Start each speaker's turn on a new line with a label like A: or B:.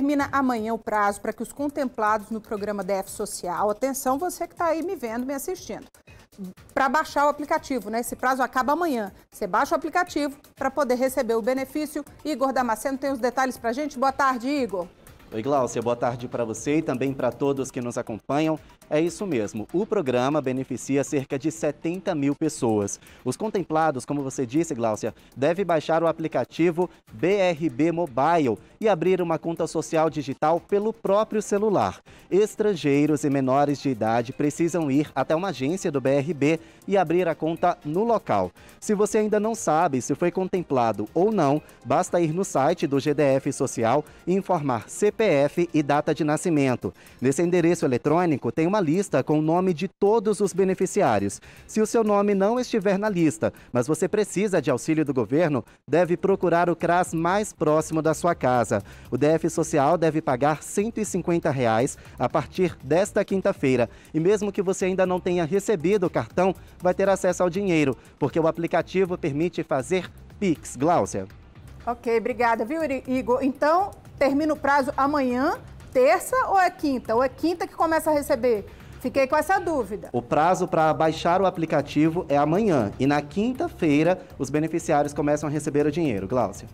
A: Termina amanhã o prazo para que os contemplados no programa DF Social, atenção você que está aí me vendo, me assistindo, para baixar o aplicativo, né? Esse prazo acaba amanhã. Você baixa o aplicativo para poder receber o benefício. Igor Damasceno tem os detalhes para a gente. Boa tarde, Igor.
B: Oi, Gláucia, boa tarde para você e também para todos que nos acompanham. É isso mesmo, o programa beneficia cerca de 70 mil pessoas. Os contemplados, como você disse, Gláucia, devem baixar o aplicativo BRB Mobile e abrir uma conta social digital pelo próprio celular. Estrangeiros e menores de idade precisam ir até uma agência do BRB e abrir a conta no local. Se você ainda não sabe se foi contemplado ou não, basta ir no site do GDF Social e informar CP CPF e data de nascimento. Nesse endereço eletrônico tem uma lista com o nome de todos os beneficiários. Se o seu nome não estiver na lista, mas você precisa de auxílio do governo, deve procurar o CRAS mais próximo da sua casa. O DF Social deve pagar R$ 150 reais a partir desta quinta-feira. E mesmo que você ainda não tenha recebido o cartão, vai ter acesso ao dinheiro, porque o aplicativo permite fazer Pix, Gláucia.
A: Ok, obrigada, viu, Igor? Então, termina o prazo amanhã, terça ou é quinta? Ou é quinta que começa a receber? Fiquei com essa dúvida.
B: O prazo para baixar o aplicativo é amanhã e na quinta-feira os beneficiários começam a receber o dinheiro, Gláucia.